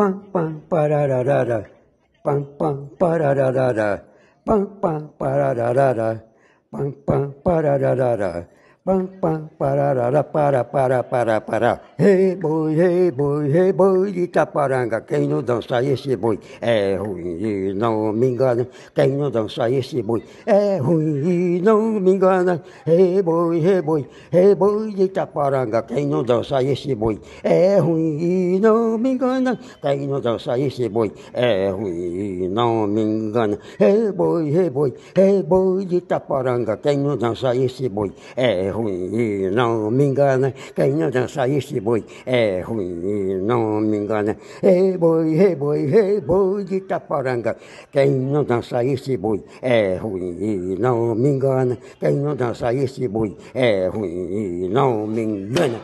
Pam pam pararara. Pam pam pararara. Pam pam pararara. Pam pam pararara. pararara, para, para, para, para. Ei, boi, ei, boi, ei, boi de Itaparanga. Quem não dança esse boi é ruim e não me engana. Quem não dança esse boi é ruim e não me engana. Ei, boi, ei, boi, ei, boi de Itaparanga. Quem não dança esse boi é ruim e não me engana. Quem não dança esse boi é ruim e não me engana. Ei, boi, ei, boi, ei, boi de Itaparanga. Quem não dança esse boi é ruim e não me engana. Quem não dança esse boi é ruim e não me engana. Ei boi, ei boi, ei boi de Itaporanga. Quem não dança este boi é ruim e não me engana. Quem não dança este boi é ruim e não me engana.